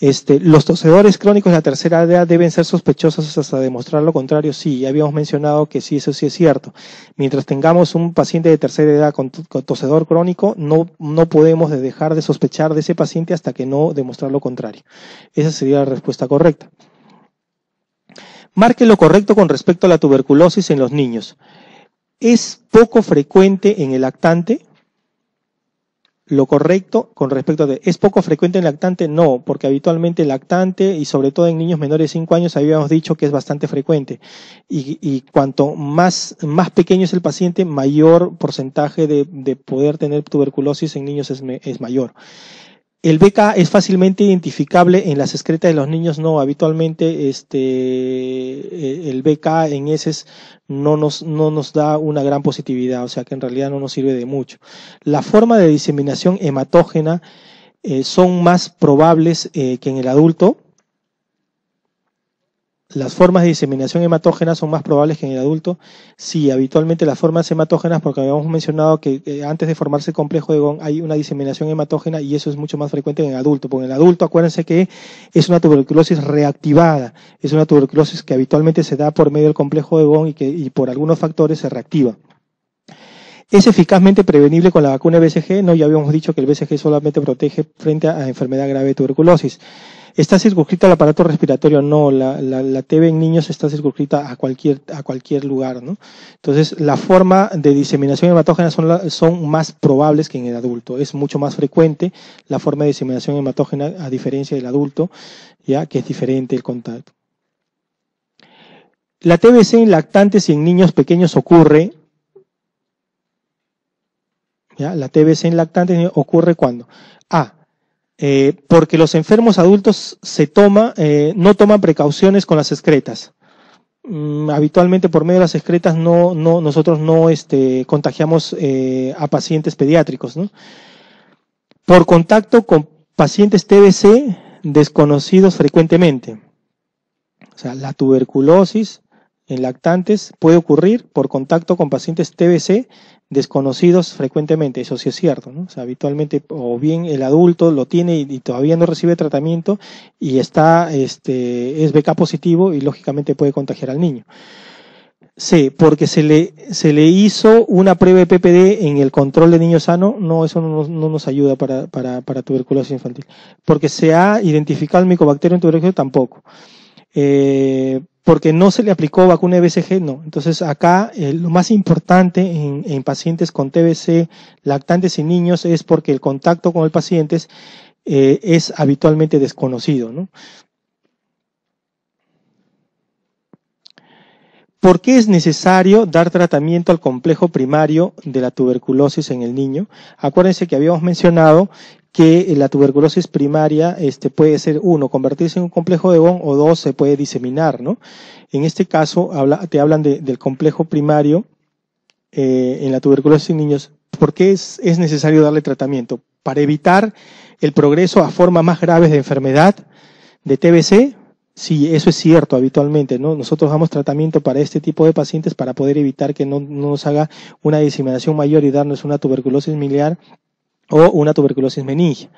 Este, los tosedores crónicos de la tercera edad deben ser sospechosos hasta demostrar lo contrario, sí, ya habíamos mencionado que sí, eso sí es cierto. Mientras tengamos un paciente de tercera edad con, tosedor crónico, no, no podemos dejar de sospechar de ese paciente hasta que no demostrar lo contrario. Esa sería la respuesta correcta. Marque lo correcto con respecto a la tuberculosis en los niños. Es poco frecuente en el lactante, lo correcto con respecto a es poco frecuente en lactante, no, porque habitualmente lactante y sobre todo en niños menores de 5 años habíamos dicho que es bastante frecuente. Y, cuanto más, pequeño es el paciente, mayor porcentaje de, poder tener tuberculosis en niños es mayor. El BK es fácilmente identificable en las excretas de los niños, no, habitualmente este, eh, el BK en heces no nos, no nos da una gran positividad, o sea que en realidad no nos sirve de mucho. La forma de diseminación hematógena eh, son más probables eh, que en el adulto, las formas de diseminación hematógena son más probables que en el adulto. Si habitualmente las formas hematógenas, porque habíamos mencionado que eh, antes de formarse el complejo de GON hay una diseminación hematógena y eso es mucho más frecuente en el adulto. Porque en el adulto, acuérdense que es una tuberculosis reactivada, es una tuberculosis que habitualmente se da por medio del complejo de GON y que por algunos factores se reactiva. ¿Es eficazmente prevenible con la vacuna BCG? No, ya habíamos dicho que el BCG solamente protege frente a enfermedad grave de tuberculosis. Está circunscrita al aparato respiratorio, no, la, TB en niños está circunscrita a cualquier, a cualquier lugar, ¿no? Entonces, la forma de diseminación hematógena son, son más probables que en el adulto, es mucho más frecuente la forma de diseminación hematógena a diferencia del adulto, ya que es diferente el contacto. La TBC en lactantes y en niños pequeños ocurre ¿Ya? La TBC en lactantes ocurre cuando A. Eh, porque los enfermos adultos se toma, eh, no toman precauciones con las excretas. Mm, habitualmente por medio de las excretas no, no, nosotros no este, contagiamos eh, a pacientes pediátricos. Por contacto con pacientes TBC desconocidos frecuentemente. O sea, la tuberculosis, en lactantes puede ocurrir por contacto con pacientes TBC desconocidos frecuentemente, eso sí es cierto, O sea, habitualmente o bien el adulto lo tiene y, todavía no recibe tratamiento y está, este, es BK positivo y lógicamente puede contagiar al niño. Sí, porque se le, se le hizo una prueba de PPD en el control de niño sano, no, eso no, nos ayuda para, tuberculosis infantil. Porque se ha identificado el micobacterio en tuberculosis tampoco. Eh, porque no se le aplicó vacuna de BCG, no. Entonces acá eh, lo más importante en, pacientes con TBC, lactantes y niños es porque el contacto con el paciente es, eh, es habitualmente desconocido, ¿no? ¿Por qué es necesario dar tratamiento al complejo primario de la tuberculosis en el niño? Acuérdense que habíamos mencionado que la tuberculosis primaria este, puede ser, uno, convertirse en un complejo de Von o dos, se puede diseminar, ¿no? En este caso, te hablan del complejo primario eh, en la tuberculosis en niños. ¿Por qué es, necesario darle tratamiento? Para evitar el progreso a formas más graves de enfermedad, de TBC, Sí, eso es cierto habitualmente, ¿no? Nosotros damos tratamiento para este tipo de pacientes para poder evitar que no nos haga una diseminación mayor y darnos una tuberculosis miliar, o una tuberculosis meningia.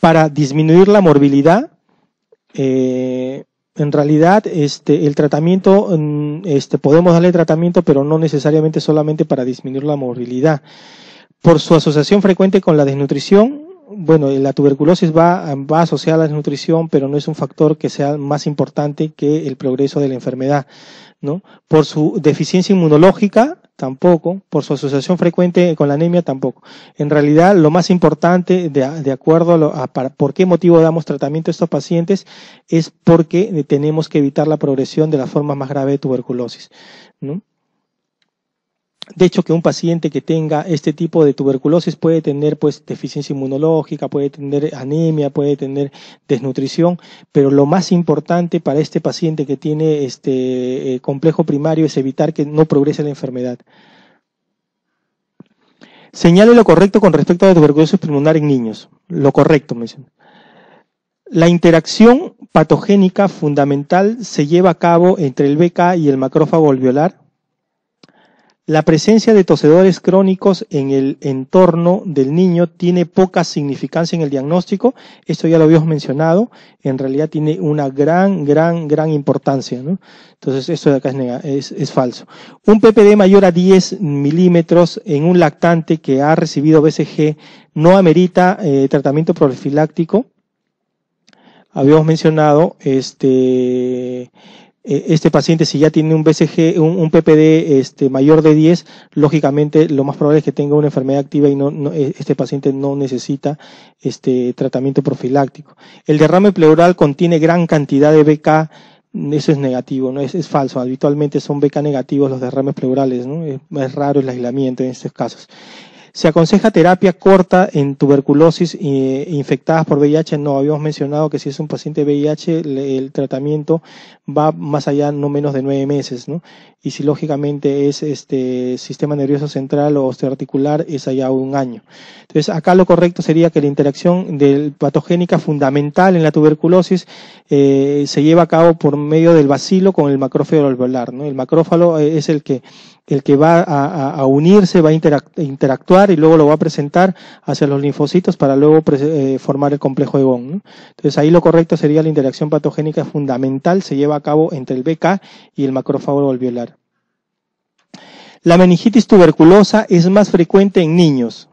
Para disminuir la morbilidad, eh, en realidad este, el tratamiento, mm, este, podemos darle tratamiento, pero no necesariamente solamente para disminuir la morbilidad. Por su asociación frecuente con la desnutrición, bueno, la tuberculosis va, va asociada a la desnutrición, pero no es un factor que sea más importante que el progreso de la enfermedad. ¿no? Por su deficiencia inmunológica, tampoco, por su asociación frecuente con la anemia, tampoco. En realidad, lo más importante, de, acuerdo a, por qué motivo damos tratamiento a estos pacientes, es porque tenemos que evitar la progresión de la forma más grave de tuberculosis, ¿no? de hecho, que un paciente que tenga este tipo de tuberculosis puede tener pues deficiencia inmunológica, puede tener anemia, puede tener desnutrición, pero lo más importante para este paciente que tiene este eh, complejo primario es evitar que no progrese la enfermedad. Señale lo correcto con respecto a la tuberculosis pulmonar en niños. Lo correcto, dicen. La interacción patogénica fundamental se lleva a cabo entre el BK y el macrófago alveolar la presencia de tosedores crónicos en el entorno del niño tiene poca significancia en el diagnóstico. Esto ya lo habíamos mencionado. En realidad tiene una gran, gran, gran importancia. ¿no? Entonces, esto de acá es, es, falso. Un PPD mayor a 10 milímetros en un lactante que ha recibido BCG no amerita eh, tratamiento profiláctico. Habíamos mencionado este eh, este paciente, si ya tiene un BCG, un, PPD este, mayor de 10, lógicamente lo más probable es que tenga una enfermedad activa y no, eh, este paciente no necesita este tratamiento profiláctico. El derrame pleural contiene gran cantidad de BK, eso es negativo, no es, falso. Habitualmente son BK negativos los derrames pleurales, ¿no? es raro el aislamiento en estos casos. Se aconseja terapia corta en tuberculosis eh, infectadas por VIH. No, habíamos mencionado que si es un paciente VIH, el tratamiento va más allá no menos de nueve meses, ¿no? Y si lógicamente es este sistema nervioso central o osteoarticular, es allá un año. Entonces, acá lo correcto sería que la interacción del patogénica fundamental en la tuberculosis eh, se lleva a cabo por medio del bacilo con el macrófago alveolar, ¿no? El macrófago eh, es el que el que va a, unirse, va a interactuar y luego lo va a presentar hacia los linfocitos para luego eh, formar el complejo de Entonces ahí lo correcto sería la interacción patogénica fundamental se lleva a cabo entre el BK y el macrófago alveolar. La meningitis tuberculosa es más frecuente en niños.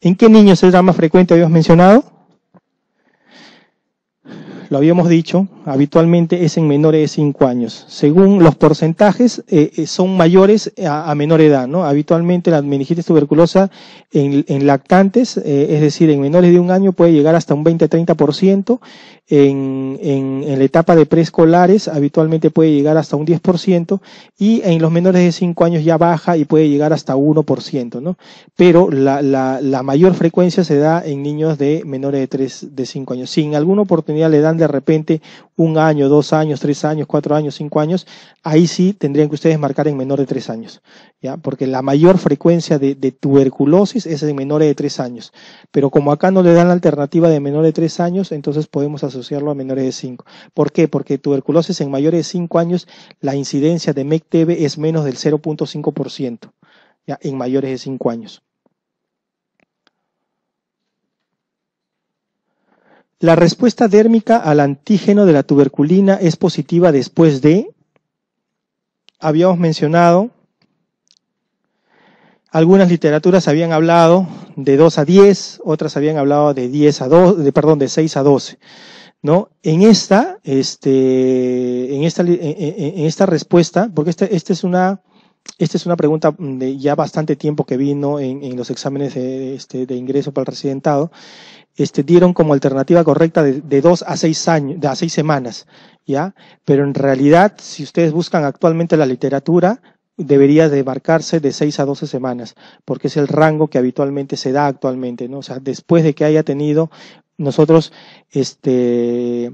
¿En qué niños es la más frecuente? Habíamos mencionado lo habíamos dicho, habitualmente es en menores de 5 años. Según los porcentajes, eh, eh, son mayores a, menor edad, ¿no? Habitualmente la meningitis tuberculosa en, lactantes, eh, es decir, en menores de un año puede llegar hasta un 20-30%, en, en, la etapa de preescolares habitualmente puede llegar hasta un 10% y en los menores de cinco años ya baja y puede llegar hasta 1%, ¿no? Pero la, la, la mayor frecuencia se da en niños de menores de 3, de cinco años. Si en alguna oportunidad le dan de repente un año, dos años, tres años, cuatro años, cinco años, ahí sí tendrían que ustedes marcar en menor de tres años, ¿ya? Porque la mayor frecuencia de, tuberculosis es en menores de tres años. Pero como acá no le dan la alternativa de menor de tres años, entonces podemos asociarlo a menores de cinco. ¿Por qué? Porque tuberculosis en mayores de cinco años, la incidencia de MECTV es menos del 0.5%, ¿ya? En mayores de cinco años. La respuesta dérmica al antígeno de la tuberculina es positiva después de, habíamos mencionado, algunas literaturas habían hablado de 2 a 10, otras habían hablado de 10 a 2, de, perdón, de 6 a 12. ¿No? En esta, este, en esta, en, esta respuesta, porque esta, este es una, es una pregunta de ya bastante tiempo que vino en, los exámenes este, de ingreso para el residentado este, dieron como alternativa correcta de, dos a seis años, de a seis semanas, ¿ya? Pero en realidad, si ustedes buscan actualmente la literatura, debería de marcarse de seis a doce semanas, porque es el rango que habitualmente se da actualmente, ¿no? O sea, después de que haya tenido nosotros este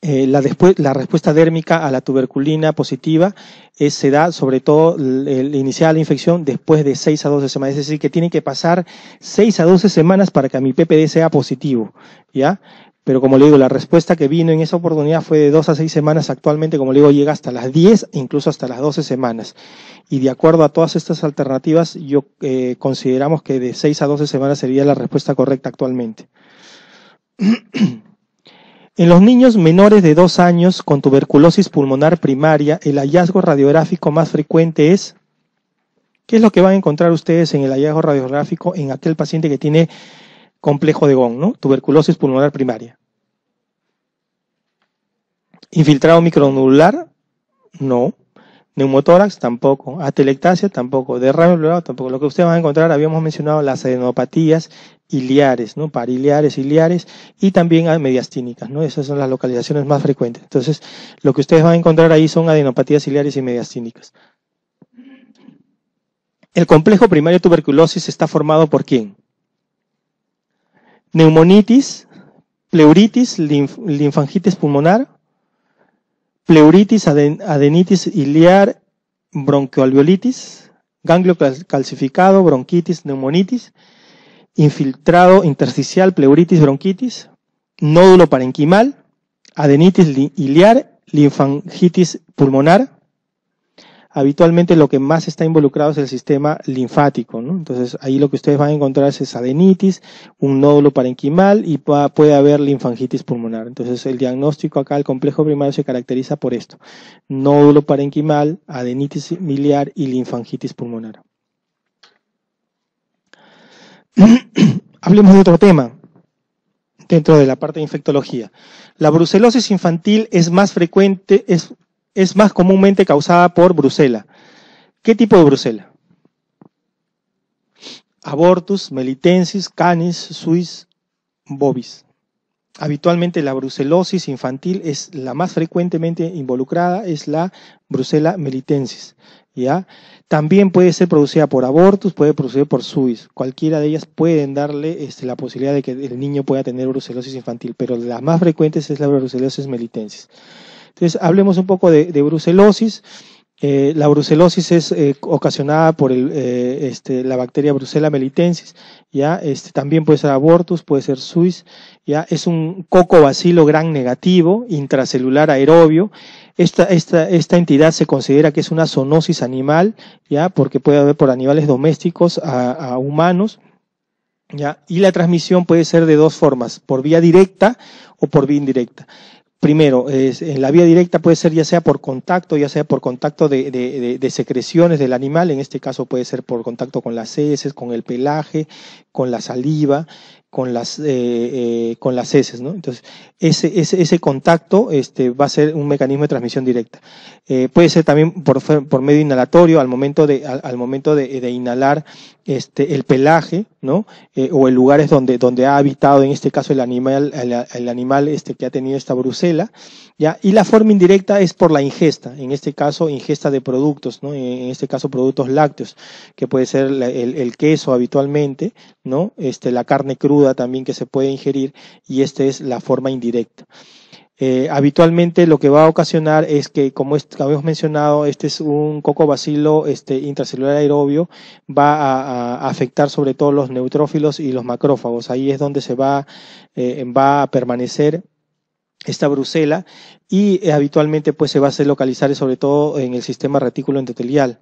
eh, la, después, la, respuesta dérmica a la tuberculina positiva eh, se da sobre todo el, iniciar la infección después de 6 a 12 semanas, es decir, que tiene que pasar 6 a 12 semanas para que mi PPD sea positivo, ¿ya? Pero como le digo, la respuesta que vino en esa oportunidad fue de 2 a 6 semanas, actualmente como le digo llega hasta las 10, incluso hasta las 12 semanas. Y de acuerdo a todas estas alternativas, yo eh, consideramos que de 6 a 12 semanas sería la respuesta correcta actualmente. En los niños menores de dos años con tuberculosis pulmonar primaria, el hallazgo radiográfico más frecuente es ¿Qué es lo que van a encontrar ustedes en el hallazgo radiográfico en aquel paciente que tiene complejo de GON, ¿no? tuberculosis pulmonar primaria? ¿Infiltrado micronodular? No. Neumotórax tampoco, atelectasia tampoco, derrame pleural, tampoco. Lo que ustedes van a encontrar, habíamos mencionado las adenopatías iliares, ¿no? Pariliares, iliares y también mediastínicas, ¿no? Esas son las localizaciones más frecuentes. Entonces, lo que ustedes van a encontrar ahí son adenopatías iliares y mediastínicas. El complejo primario de tuberculosis está formado por quién? Neumonitis, pleuritis, linfangitis pulmonar, pleuritis, adenitis iliar, broncoalveolitis, ganglio calcificado, bronquitis, neumonitis, infiltrado intersticial, pleuritis, bronquitis, nódulo parenquimal, adenitis iliar, linfangitis pulmonar, habitualmente lo que más está involucrado es el sistema linfático, Entonces ahí lo que ustedes van a encontrar es adenitis, un nódulo parenquimal y puede haber linfangitis pulmonar. Entonces el diagnóstico acá, del complejo primario se caracteriza por esto, nódulo parenquimal, adenitis miliar y linfangitis pulmonar. Hablemos de otro tema dentro de la parte de infectología. La brucelosis infantil es más frecuente, es es más comúnmente causada por Brucela. ¿Qué tipo de Brucela? Abortus, melitensis, canis, suis, bovis. Habitualmente la brucelosis infantil es la más frecuentemente involucrada, es la brucela melitensis. ¿ya? También puede ser producida por abortus, puede producir por suis. Cualquiera de ellas pueden darle este, la posibilidad de que el niño pueda tener brucelosis infantil, pero la más frecuente es la brucelosis melitensis. Entonces, hablemos un poco de, brucelosis. Eh, la brucelosis es eh, ocasionada por eh, este, la bacteria Brucella melitensis, ya este, también puede ser abortus, puede ser suis, ya es un cocobacilo gran negativo intracelular aerobio. Esta, entidad se considera que es una zoonosis animal, ya porque puede haber por animales domésticos a, humanos. Y la transmisión puede ser de dos formas, por vía directa o por vía indirecta primero, en la vía directa puede ser ya sea por contacto, ya sea por contacto de, secreciones del animal, en este caso puede ser por contacto con las heces, con el pelaje, con la saliva, con las, eh, eh heces, ¿no? Entonces, ese, contacto este, va a ser un mecanismo de transmisión directa. Eh, puede ser también por, medio inhalatorio, al momento de, inhalar este, el pelaje, ¿no? Eh, o el lugares donde, donde ha habitado, en este caso, el animal, el, animal este, que ha tenido esta brucela, ¿ya? Y la forma indirecta es por la ingesta, en este caso, ingesta de productos, ¿no? En, este caso, productos lácteos, que puede ser el, el, queso habitualmente, ¿no? Este, la carne cruda también que se puede ingerir, y esta es la forma indirecta. Eh, habitualmente lo que va a ocasionar es que, como, habíamos mencionado, este es un cocobacilo este, intracelular aerobio, va a, afectar sobre todo los neutrófilos y los macrófagos. Ahí es donde se va, eh, va a permanecer esta brucela y eh, habitualmente pues se va a hacer localizar sobre todo en el sistema retículo endotelial.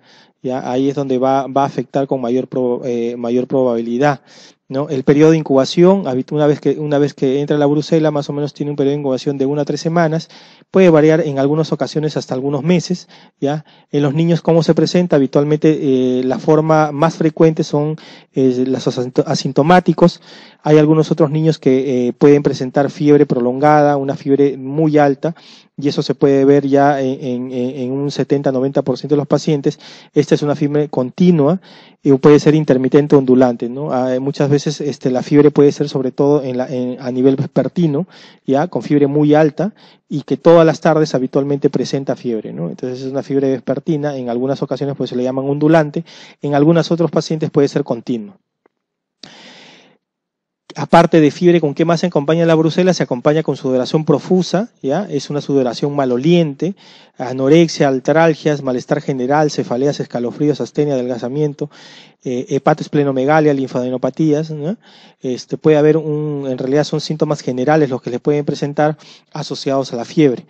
Ahí es donde va, a afectar con mayor probabilidad. ¿no? El periodo de incubación, una vez, que, una vez que entra la brucela, más o menos tiene un periodo de incubación de una a tres semanas, puede variar en algunas ocasiones hasta algunos meses, ¿ya? En los niños, ¿cómo se presenta? Habitualmente eh, la forma más frecuente son eh, los asintomáticos. Hay algunos otros niños que eh, pueden presentar fiebre prolongada, una fiebre muy alta, y eso se puede ver ya en, un 70-90% de los pacientes, esta es una fiebre continua y puede ser intermitente o ondulante, ah, eh, muchas veces este, la fiebre puede ser sobre todo a nivel vespertino, ya con fiebre muy alta y que todas las tardes habitualmente presenta fiebre, ¿no? Entonces es una fiebre vespertina, en algunas ocasiones pues se le llaman ondulante, en algunas otros pacientes puede ser continua aparte de fiebre, ¿con qué más se acompaña la brusela? Se acompaña con sudoración profusa, ¿ya? Es una sudoración maloliente, anorexia, altralgias, malestar general, cefaleas, escalofríos, astenia, adelgazamiento, eh, plenomegalia, linfadenopatías, Este, puede haber un, en realidad son síntomas generales los que les pueden presentar asociados a la fiebre.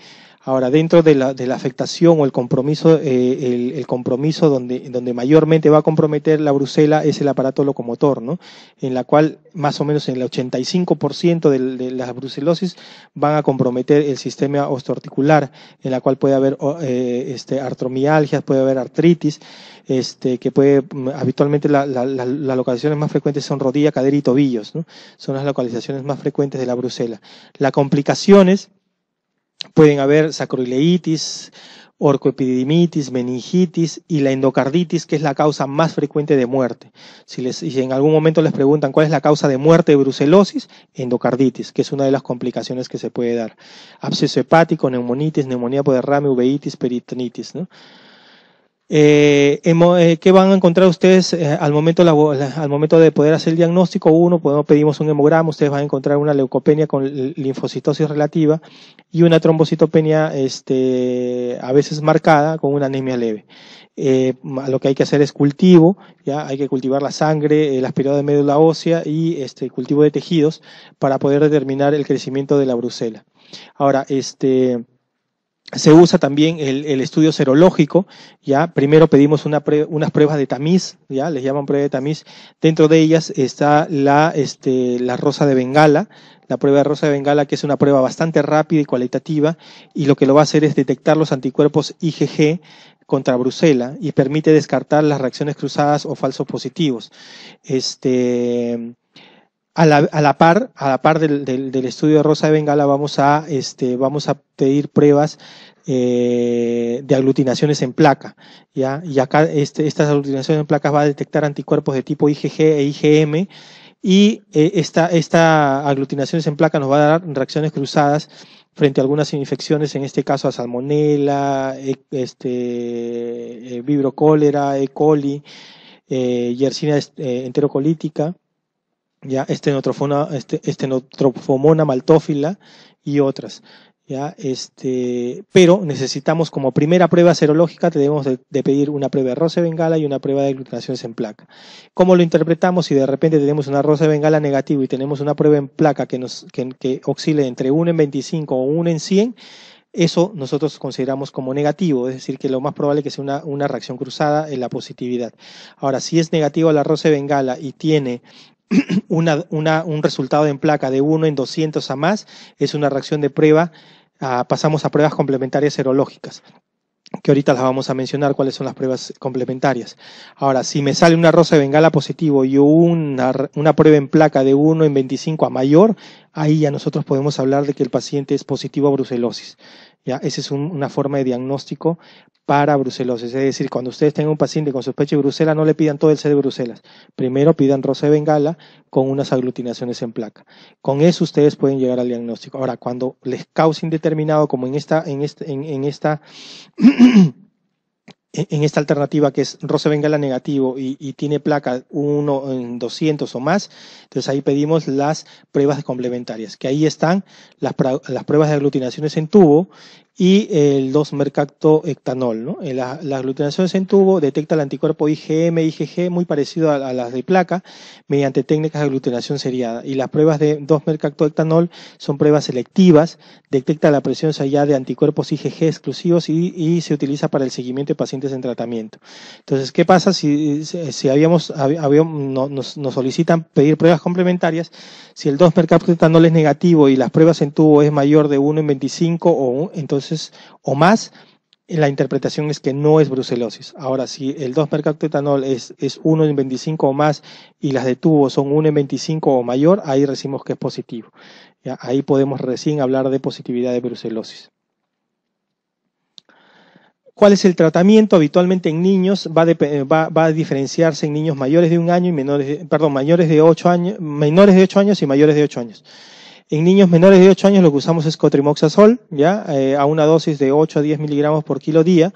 Ahora, dentro de la, de la afectación o el compromiso, eh, el, compromiso donde, donde mayormente va a comprometer la brusela es el aparato locomotor, ¿no? En la cual más o menos en el 85% de, de, las brucelosis van a comprometer el sistema osteoarticular, en la cual puede haber eh, este, artromialgias, puede haber artritis, este, que puede, mm, habitualmente las localizaciones más frecuentes son rodilla, cadera y tobillos, ¿no? Son las localizaciones más frecuentes de la brusela. Las complicaciones, pueden haber sacroileitis, orcoepidimitis, meningitis y la endocarditis, que es la causa más frecuente de muerte. Si, en algún momento les preguntan cuál es la causa de muerte de brucelosis, endocarditis, que es una de las complicaciones que se puede dar. Absceso hepático, neumonitis, neumonía por derrame, uveitis, peritonitis, ¿no? Eh, eh, ¿Qué van a encontrar ustedes eh, al, momento, eh, al momento de poder hacer el diagnóstico? Uno, pues, pedimos un hemograma, ustedes van a encontrar una leucopenia con linfocitosis relativa y una trombocitopenia este, a veces marcada con una anemia leve. lo que hay que hacer es cultivo, ya hay que cultivar la sangre, el aspirado de médula ósea y este cultivo de tejidos para poder determinar el crecimiento de la brucela. Ahora, este se usa también el, estudio serológico, ya primero pedimos una unas pruebas de tamiz, ya les llaman prueba de tamiz, dentro de ellas está la, este, la rosa de Bengala, la prueba de rosa de Bengala que es una prueba bastante rápida y cualitativa y lo que lo va a hacer es detectar los anticuerpos IgG contra Brusela y permite descartar las reacciones cruzadas o falsos positivos. Este, a la, a la, par, a la par del, del, estudio de Rosa de Bengala, vamos a, este, vamos a pedir pruebas eh, de aglutinaciones en placa. ¿ya? Y acá este, estas aglutinaciones en placa va a detectar anticuerpos de tipo IgG e IgM. Y eh, esta, esta aglutinaciones en placa nos va a dar reacciones cruzadas frente a algunas infecciones, en este caso a salmonella, e, este, e, vibrocólera, E. coli, eh, yersinia enterocolítica ya estenotrofona, este, estenotrofomona este maltófila y otras. ¿ya? Este, pero necesitamos como primera prueba serológica, tenemos de, pedir una prueba de rosa bengala y una prueba de aglutinaciones en placa. ¿Cómo lo interpretamos si de repente tenemos una rosa bengala negativo y tenemos una prueba en placa que, nos, que, que entre 1 en 25 o 1 en 100? Eso nosotros consideramos como negativo, es decir, que lo más probable que sea una, una reacción cruzada en la positividad. Ahora, si es negativa la rosa bengala y tiene un resultado en placa de 1 en 200 a más es una reacción de prueba, ah, pasamos a pruebas complementarias serológicas que ahorita las vamos a mencionar cuáles son las pruebas complementarias. Ahora, si me sale una rosa de bengala positivo y una, una prueba en placa de 1 en 25 a mayor, ahí ya nosotros podemos hablar de que el paciente es positivo a brucelosis. ¿ya? Esa es una forma de diagnóstico para brucelosis. Es decir, cuando ustedes tengan un paciente con sospecha de Bruselas, no le pidan todo el ser de Bruselas. Primero pidan rosa de bengala con unas aglutinaciones en placa. Con eso ustedes pueden llegar al diagnóstico. Ahora, cuando les causa indeterminado, como en esta, en este, en esta en esta alternativa que es roce bengala negativo y, tiene placa 1 en 200 o más, entonces ahí pedimos las pruebas complementarias, que ahí están las pruebas de aglutinaciones en tubo, y el 2-mercactoectanol. ¿no? Eh, la, las aglutinaciones en tubo detecta el anticuerpo IgM, IgG, muy parecido a, las de placa, mediante técnicas de aglutinación seriada. Y las pruebas de 2 ectanol son pruebas selectivas, detecta la presión ya de anticuerpos IgG exclusivos y, se utiliza para el seguimiento de pacientes en tratamiento. Entonces, ¿qué pasa si, si habíamos, nos, solicitan pedir pruebas complementarias? Si el 2 mercaptoetanol es negativo y las pruebas en tubo es mayor de 1 en 25 o entonces o más, la interpretación es que no es brucelosis. Ahora, si el 2-mercaptetanol es, es 1 en 25 o más y las de tubo son 1 en 25 o mayor, ahí decimos que es positivo. Ahí podemos recién hablar de positividad de brucelosis. ¿Cuál es el tratamiento? Habitualmente en niños va, a eh, diferenciarse en niños mayores de un año y menores perdón, mayores de años, menores de 8 años y mayores de 8 años. En niños menores de 8 años lo que usamos es cotrimoxazol, ¿ya? Eh, a una dosis de 8 a 10 miligramos por kilo día,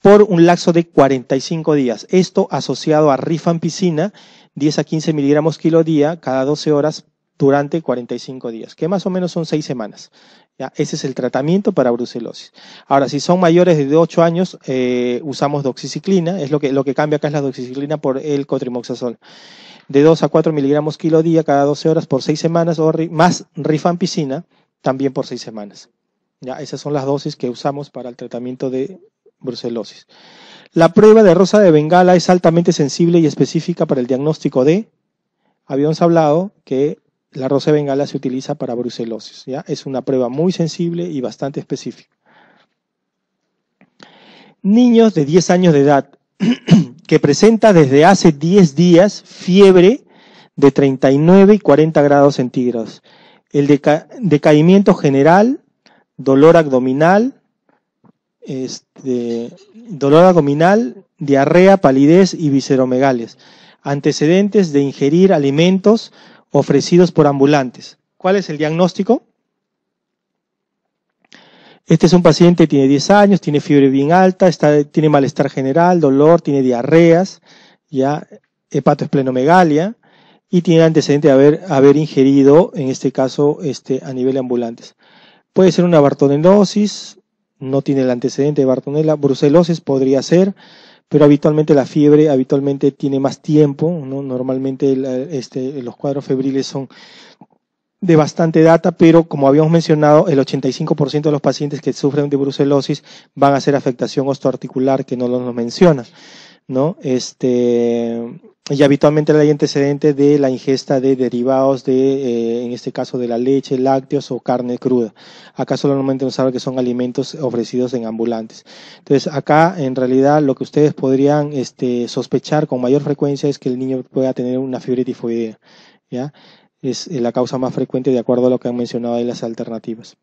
por un lapso de 45 días. Esto asociado a rifampicina, 10 a 15 miligramos kilo día, cada 12 horas durante 45 días, que más o menos son 6 semanas. ¿ya? Ese es el tratamiento para brucelosis. Ahora, si son mayores de 8 años, eh, usamos doxiciclina, es lo que, lo que cambia acá es la doxiciclina por el cotrimoxazol de 2 a 4 miligramos kilo día cada 12 horas por 6 semanas, o más rifampicina también por 6 semanas. Ya, esas son las dosis que usamos para el tratamiento de brucelosis. La prueba de rosa de Bengala es altamente sensible y específica para el diagnóstico de. Habíamos hablado que la rosa de Bengala se utiliza para brucelosis. ¿ya? Es una prueba muy sensible y bastante específica. Niños de 10 años de edad que presenta desde hace 10 días fiebre de 39 y 40 grados centígrados, el decaimiento general, dolor abdominal, este, dolor abdominal, diarrea, palidez y visceromegales, antecedentes de ingerir alimentos ofrecidos por ambulantes. ¿Cuál es el diagnóstico? Este es un paciente, tiene 10 años, tiene fiebre bien alta, tiene malestar general, dolor, tiene diarreas, ya, hepatoesplenomegalia, y tiene antecedente de haber, haber ingerido, en este caso, este, a nivel de ambulantes. Puede ser una bartonelosis, no tiene el antecedente de bartonella, brucelosis podría ser, pero habitualmente la fiebre habitualmente tiene más tiempo, normalmente este, los cuadros febriles son de bastante data, pero como habíamos mencionado, el 85% de los pacientes que sufren de brucelosis van a ser afectación osteoarticular, que no nos menciona, ¿no? Este, y habitualmente hay antecedente de la ingesta de derivados de, eh, en este caso, de la leche, lácteos o carne cruda. Acá solamente nos habla que son alimentos ofrecidos en ambulantes. Entonces, acá, en realidad, lo que ustedes podrían este, sospechar con mayor frecuencia es que el niño pueda tener una fiebre tifoidea, ¿ya? es la causa más frecuente de acuerdo a lo que han mencionado ahí las alternativas.